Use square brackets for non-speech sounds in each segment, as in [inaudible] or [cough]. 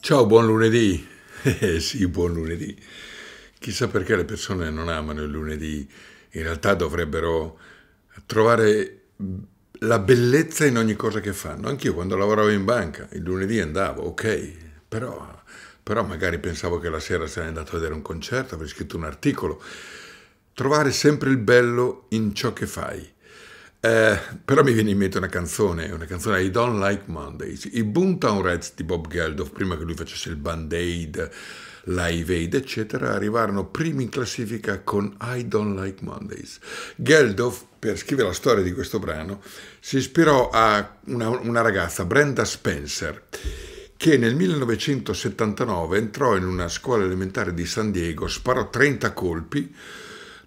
Ciao, buon lunedì. [laughs] Eh sì, buon lunedì. Chissà perché le persone non amano il lunedì. In realtà dovrebbero trovare la bellezza in ogni cosa che fanno. Anch'io quando lavoravo in banca, il lunedì andavo, ok, però, però magari pensavo che la sera sarei andato a vedere un concerto, avrei scritto un articolo. Trovare sempre il bello in ciò che fai. Eh, però mi viene in mente una canzone, una canzone I Don't Like Mondays, i Boomtown Reds di Bob Geldof, prima che lui facesse il Band-Aid, Live Aid, eccetera, arrivarono primi in classifica con I Don't Like Mondays. Geldof, per scrivere la storia di questo brano, si ispirò a una, una ragazza, Brenda Spencer, che nel 1979 entrò in una scuola elementare di San Diego, sparò 30 colpi,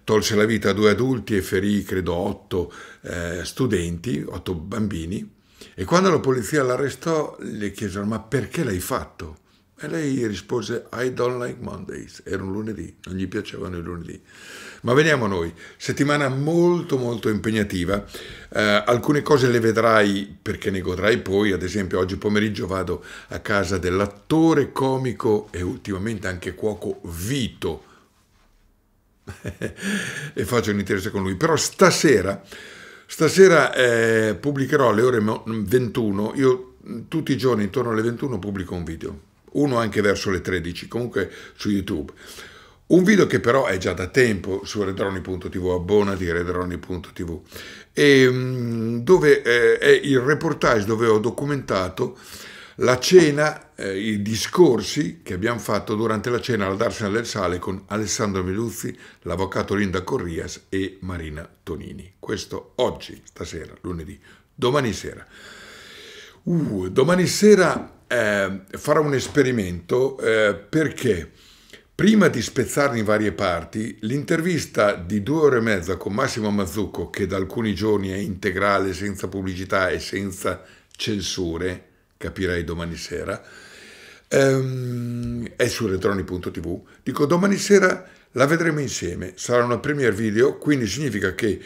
tolse la vita a due adulti e ferì, credo, otto eh, studenti, otto bambini. E quando la polizia l'arrestò, le chiesero: Ma perché l'hai fatto? E lei rispose: I don't like Mondays. Era un lunedì, non gli piacevano i lunedì. Ma veniamo a noi. Settimana molto, molto impegnativa. Eh, alcune cose le vedrai perché ne godrai poi. Ad esempio, oggi pomeriggio vado a casa dell'attore comico e ultimamente anche cuoco Vito [laughs] e faccio un'intervista con lui. Però stasera, stasera eh, pubblicherò alle ore 21, io mm, tutti i giorni intorno alle 21 pubblico un video, uno anche verso le 13, comunque su YouTube. Un video che però è già da tempo su redroni.tv, abbonati a redroni.tv, e, mm, dove eh, è il reportage dove ho documentato la cena, eh, i discorsi che abbiamo fatto durante la cena alla Darsena del Sale con Alessandro Meluzzi, l'avvocato Linda Corrias e Marina Tonini. Questo oggi, stasera, lunedì, domani sera. Uh, domani sera eh, farò un esperimento eh, perché prima di spezzarmi in varie parti, l'intervista di due ore e mezza con Massimo Mazzucco, che da alcuni giorni è integrale, senza pubblicità e senza censure, capirei domani sera, ehm, è su retroni.tv. Dico domani sera la vedremo insieme, sarà una premiere video, quindi significa che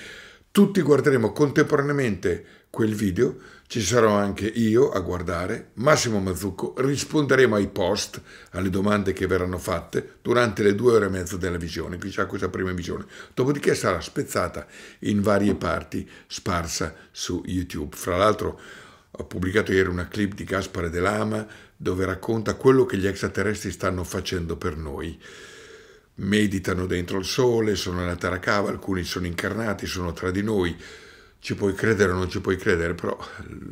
tutti guarderemo contemporaneamente quel video, ci sarò anche io a guardare, Massimo Mazzucco, risponderemo ai post, alle domande che verranno fatte durante le due ore e mezza della visione, qui c'è questa prima visione, dopodiché sarà spezzata in varie parti, sparsa su YouTube. Fra l'altro ho pubblicato ieri una clip di Gaspare De Lama dove racconta quello che gli extraterrestri stanno facendo per noi. Meditano dentro il sole, sono nella terra cava, alcuni sono incarnati, sono tra di noi. Ci puoi credere o non ci puoi credere, però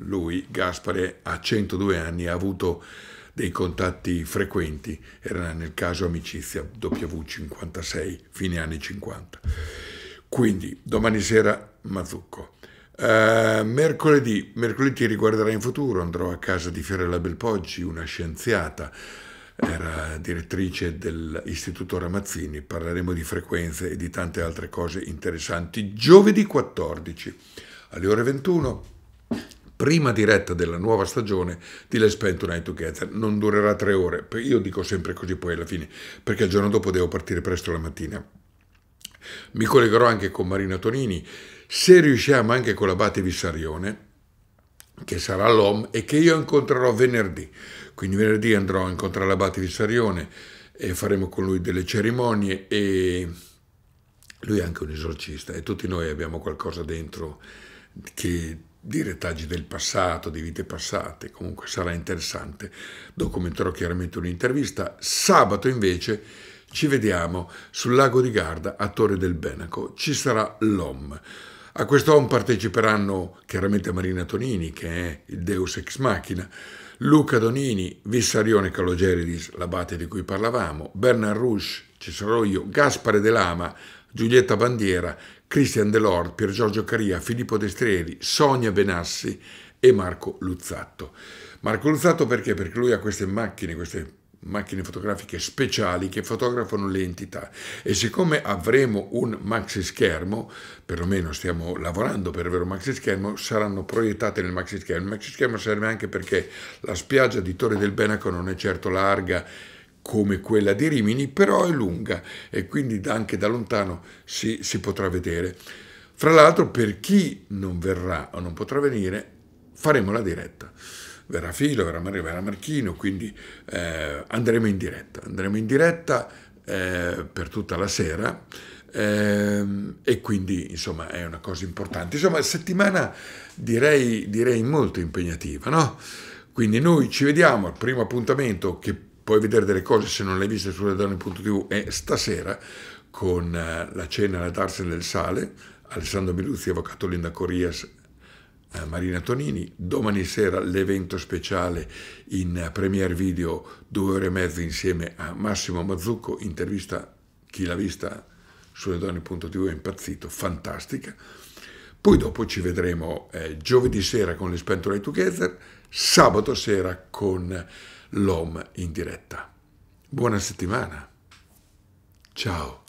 lui, Gaspare, a 102 anni ha avuto dei contatti frequenti, era nel caso amicizia W56, fine anni 50. Quindi domani sera Mazzucco. Uh, mercoledì. mercoledì ti riguarderà in futuro, andrò a casa di Fiorella Belpoggi, una scienziata, era direttrice dell'Istituto Ramazzini, parleremo di frequenze e di tante altre cose interessanti. Giovedì 14 alle ore 21, prima diretta della nuova stagione di Let's Spend Tonight Together. Non durerà tre ore, io dico sempre così poi alla fine, perché il giorno dopo devo partire presto la mattina. Mi collegherò anche con Marino Tonini, se riusciamo anche con l'Abate Vissarione, che sarà l'OM e che io incontrerò venerdì. Quindi venerdì andrò a incontrare l'Abate Vissarione e faremo con lui delle cerimonie e lui è anche un esorcista e tutti noi abbiamo qualcosa dentro che di retaggi del passato, di vite passate, comunque sarà interessante. Documenterò chiaramente un'intervista. Sabato invece ci vediamo sul lago di Garda a Torre del Benaco. Ci sarà l'OM. A quest'OM parteciperanno chiaramente Marina Tonini, che è il Deus ex machina, Luca Donini, Vissarione Calogeridis, l'abate di cui parlavamo, Bernard Rouge, ci sarò io, Gaspare De Lama, Giulietta Bandiera, Christian Delord, Pier Giorgio Caria, Filippo Destrieri, Sonia Benassi e Marco Luzzatto. Marco Luzzatto perché? Perché lui ha queste macchine, queste macchine fotografiche speciali che fotografano le entità e siccome avremo un maxi schermo, perlomeno stiamo lavorando per avere un maxi schermo, saranno proiettate nel maxi schermo. Il maxi schermo serve anche perché la spiaggia di Torre del Benaco non è certo larga come quella di Rimini, però è lunga e quindi anche da lontano si, si potrà vedere. Fra l'altro per chi non verrà o non potrà venire faremo la diretta verrà Filo, verrà, Mar- verrà Marchino, quindi eh, andremo in diretta, andremo in diretta eh, per tutta la sera eh, e quindi insomma è una cosa importante. Insomma, settimana direi, direi molto impegnativa, no? Quindi noi ci vediamo al primo appuntamento che puoi vedere delle cose se non le hai viste su redonne.tv è stasera con eh, la cena alla Darsen del Sale, Alessandro Miluzzi, Avvocato Linda Corias eh, Marina Tonini, domani sera l'evento speciale in eh, Premier Video, due ore e mezza insieme a Massimo Mazzucco, intervista chi l'ha vista sulle donne.tv è impazzito, fantastica. Poi dopo ci vedremo eh, giovedì sera con le Spentolate Together, sabato sera con l'OM in diretta. Buona settimana. Ciao.